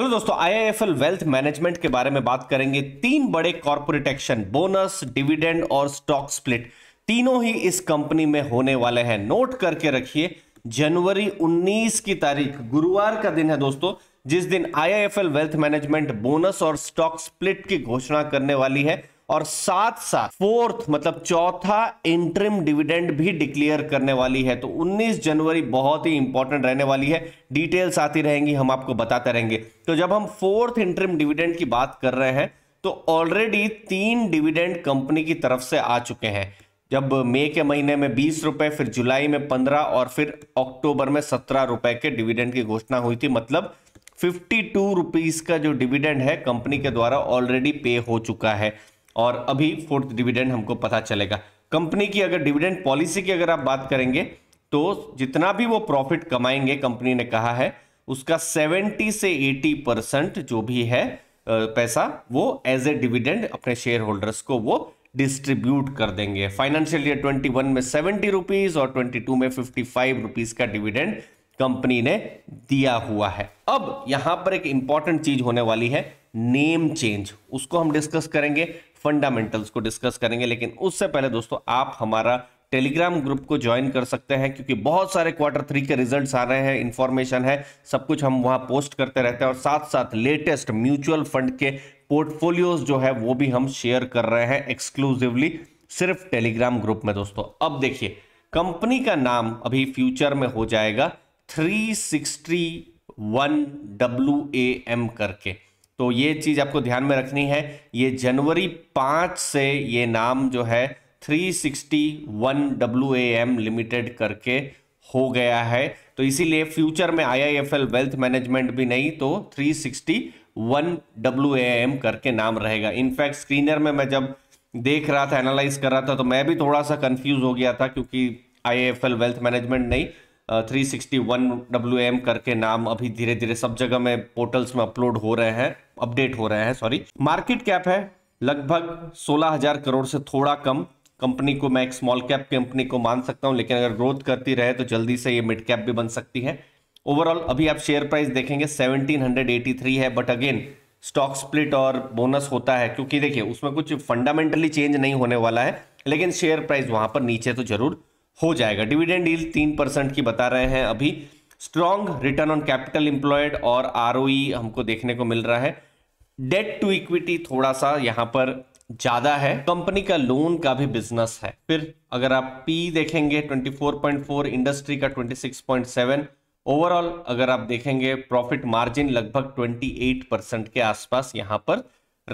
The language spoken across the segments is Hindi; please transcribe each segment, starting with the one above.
हेलो दोस्तों आईआईएफएल वेल्थ मैनेजमेंट के बारे में बात करेंगे तीन बड़े कॉर्पोरेट एक्शन बोनस डिविडेंड और स्टॉक स्प्लिट तीनों ही इस कंपनी में होने वाले हैं नोट करके रखिए जनवरी 19 की तारीख गुरुवार का दिन है दोस्तों जिस दिन आईआईएफएल वेल्थ मैनेजमेंट बोनस और स्टॉक स्प्लिट की घोषणा करने वाली है और साथ साथ फोर्थ मतलब चौथा इंटरिम डिविडेंड भी डिक्लेयर करने वाली है तो 19 जनवरी बहुत ही इंपॉर्टेंट रहने वाली है डिटेल्स आती रहेंगी हम आपको बताते रहेंगे तो जब हम फोर्थ इंटरिम डिविडेंड की बात कर रहे हैं तो ऑलरेडी तीन डिविडेंड कंपनी की तरफ से आ चुके हैं जब मई के महीने में बीस रुपए फिर जुलाई में पंद्रह और फिर अक्टूबर में सत्रह रुपए के डिविडेंड की घोषणा हुई थी मतलब फिफ्टी टू का जो डिविडेंड है कंपनी के द्वारा ऑलरेडी पे हो चुका है और अभी फोर्थ डिविडेंड हमको पता चलेगा कंपनी की अगर डिविडेंड पॉलिसी की अगर आप बात करेंगे तो जितना भी वो प्रॉफिट कमाएंगे कंपनी ने कहा है उसका 70 से 80 परसेंट जो भी है पैसा वो एज ए डिविडेंड अपने शेयर होल्डर्स को वो डिस्ट्रीब्यूट कर देंगे फाइनेंशियल ईयर 21 में सेवेंटी रुपीज और 22 में 55 रुपीज का डिविडेंड कंपनी ने दिया हुआ है अब यहां पर एक इंपॉर्टेंट चीज होने वाली है नेम चेंज उसको हम डिस्कस करेंगे फंडामेंटल्स को डिस्कस करेंगे लेकिन उससे पहले दोस्तों आप हमारा टेलीग्राम ग्रुप को ज्वाइन कर सकते हैं क्योंकि बहुत सारे क्वार्टर थ्री के रिजल्ट्स आ रहे हैं इन्फॉर्मेशन है सब कुछ हम वहां पोस्ट करते रहते हैं और साथ साथ लेटेस्ट म्यूचुअल फंड के पोर्टफोलियोज जो है वो भी हम शेयर कर रहे हैं एक्सक्लूसिवली सिर्फ टेलीग्राम ग्रुप में दोस्तों अब देखिए कंपनी का नाम अभी फ्यूचर में हो जाएगा three sixty one W A M करके तो ये चीज़ आपको ध्यान में रखनी है ये जनवरी पांच से ये नाम जो है 361 एम लिमिटेड करके हो गया है तो इसीलिए फ्यूचर में आईआईएफएल वेल्थ मैनेजमेंट भी नहीं तो 361 एम करके नाम रहेगा इनफैक्ट स्क्रीनर में मैं जब देख रहा था एनालाइज कर रहा था तो मैं भी थोड़ा सा कंफ्यूज हो गया था क्योंकि एल वेल्थ मैनेजमेंट नहीं three sixty one W M करके नाम अभी धीरे धीरे सब जगह में पोर्टल्स में अपलोड हो रहे हैं अपडेट हो रहे हैं सॉरी मार्केट कैप है लगभग सोलह हजार करोड़ से थोड़ा कम कंपनी को मैं एक स्मॉल कैप कंपनी को मान सकता हूं लेकिन अगर ग्रोथ करती रहे तो जल्दी से ये मिड कैप भी बन सकती है ओवरऑल अभी आप शेयर प्राइस देखेंगे 1783 है बट अगेन स्टॉक स्प्लिट और बोनस होता है क्योंकि देखिए उसमें कुछ फंडामेंटली चेंज नहीं होने वाला है लेकिन शेयर प्राइस वहां पर नीचे तो जरूर हो जाएगा डिविडेंड डील तीन परसेंट की बता रहे हैं अभी strong return on capital employed और आर e हमको देखने को मिल रहा है डेट टू इक्विटी थोड़ा सा यहाँ पर ज्यादा है कंपनी का लोन का भी बिजनेस है फिर अगर आप पी देखेंगे 24.4 इंडस्ट्री का 26.7 ओवरऑल अगर आप देखेंगे प्रॉफिट मार्जिन लगभग 28 परसेंट के आसपास यहाँ पर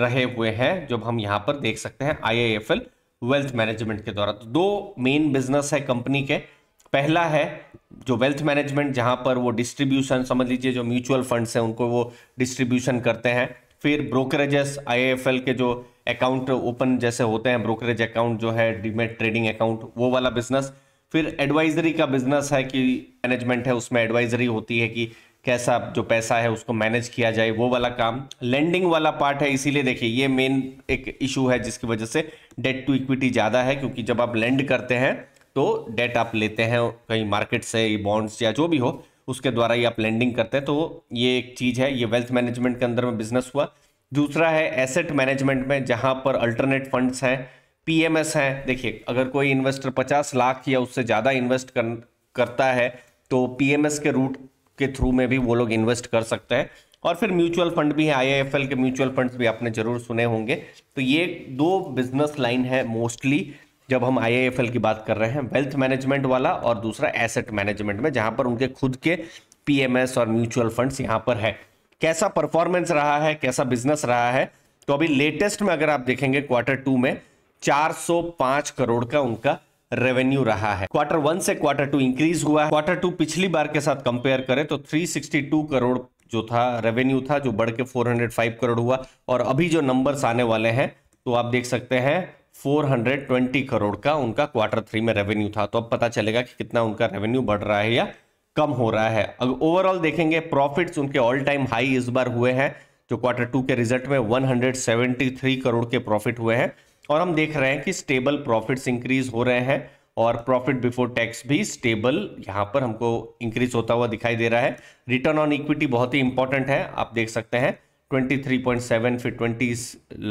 रहे हुए हैं जो हम यहाँ पर देख सकते हैं आई वेल्थ मैनेजमेंट के द्वारा तो दो मेन बिजनेस है कंपनी के पहला है जो वेल्थ मैनेजमेंट जहां पर वो डिस्ट्रीब्यूशन समझ लीजिए जो म्यूचुअल फंड्स हैं उनको वो डिस्ट्रीब्यूशन करते हैं फिर ब्रोकरेजेस आईएफएल के जो अकाउंट ओपन जैसे होते हैं ब्रोकरेज अकाउंट जो है डीमेट ट्रेडिंग अकाउंट वो वाला बिजनेस फिर एडवाइजरी का बिजनेस है कि मैनेजमेंट है उसमें एडवाइजरी होती है कि कैसा जो पैसा है उसको मैनेज किया जाए वो वाला काम लैंडिंग वाला पार्ट है इसीलिए देखिए ये मेन एक इशू है जिसकी वजह से डेट टू इक्विटी ज़्यादा है क्योंकि जब आप लैंड करते हैं तो डेट आप लेते हैं कहीं मार्केट से बॉन्ड्स या जो भी हो उसके द्वारा ही आप लैंडिंग करते हैं तो ये एक चीज़ है ये वेल्थ मैनेजमेंट के अंदर में बिजनेस हुआ दूसरा है एसेट मैनेजमेंट में जहाँ पर अल्टरनेट फंड्स हैं पीएमएस हैं देखिए अगर कोई इन्वेस्टर 50 लाख या उससे ज़्यादा इन्वेस्ट कर, करता है तो पीएमएस के रूट के थ्रू में भी वो लोग इन्वेस्ट कर सकते हैं और फिर म्यूचुअल फंड भी है आई के म्यूचुअल फंड भी आपने जरूर सुने होंगे तो ये दो बिजनेस लाइन है मोस्टली जब हम आई की बात कर रहे हैं वेल्थ मैनेजमेंट वाला और दूसरा एसेट मैनेजमेंट में जहां पर उनके खुद के पी और म्यूचुअल फंड्स यहां पर है कैसा परफॉर्मेंस रहा है कैसा बिजनेस रहा है तो अभी लेटेस्ट में अगर आप देखेंगे क्वार्टर टू में 405 करोड़ का उनका रेवेन्यू रहा है क्वार्टर वन से क्वार्टर टू इंक्रीज हुआ है क्वार्टर टू पिछली बार के साथ कंपेयर करें तो 362 करोड़ जो था रेवेन्यू था जो बढ़ के 405 करोड़ हुआ और अभी जो नंबर्स आने वाले हैं तो आप देख सकते हैं 420 करोड़ का उनका क्वार्टर थ्री में रेवेन्यू था तो अब पता चलेगा कि कितना उनका रेवेन्यू बढ़ रहा है या कम हो रहा है अब ओवरऑल देखेंगे प्रॉफिट्स उनके ऑल टाइम हाई इस बार हुए हैं जो क्वार्टर टू के रिजल्ट में 173 करोड़ के प्रॉफिट हुए हैं और हम देख रहे हैं कि स्टेबल प्रॉफिट्स इंक्रीज हो रहे हैं और प्रॉफिट बिफोर टैक्स भी स्टेबल यहाँ पर हमको इंक्रीज होता हुआ दिखाई दे रहा है रिटर्न ऑन इक्विटी बहुत ही इंपॉर्टेंट है आप देख सकते हैं 23.7 फिर 20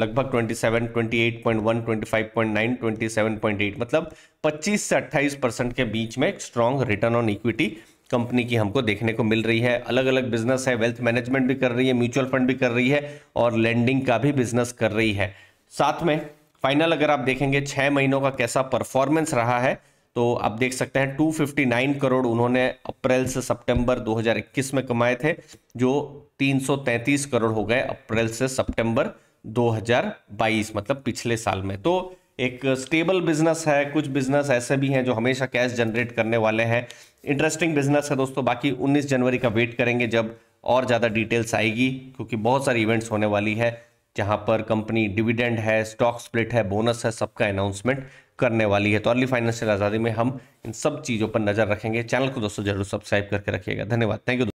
लगभग 27 28.1 25.9 27.8 मतलब 25 से 28 परसेंट के बीच में strong return on equity company की हमको देखने को मिल रही है अलग अलग बिजनेस है वेल्थ मैनेजमेंट भी कर रही है म्यूचुअल फंड भी कर रही है और लैंडिंग का भी बिजनेस कर रही है साथ में फाइनल अगर आप देखेंगे छः महीनों का कैसा परफॉर्मेंस रहा है तो आप देख सकते हैं 259 करोड़ उन्होंने अप्रैल से सितंबर 2021 में कमाए थे जो 333 करोड़ हो गए अप्रैल से सितंबर 2022 मतलब पिछले साल में तो एक स्टेबल बिजनेस है कुछ बिजनेस ऐसे भी हैं जो हमेशा कैश जनरेट करने वाले हैं इंटरेस्टिंग बिजनेस है दोस्तों बाकी 19 जनवरी का वेट करेंगे जब और ज़्यादा डिटेल्स आएगी क्योंकि बहुत सारी इवेंट्स होने वाली है जहां पर कंपनी डिविडेंड है स्टॉक स्प्लिट है बोनस है सबका अनाउंसमेंट करने वाली है तो अर्ली फाइनेंशियल आज़ादी में हम इन सब चीज़ों पर नज़र रखेंगे चैनल को दोस्तों जरूर सब्सक्राइब करके रखिएगा धन्यवाद थैंक यू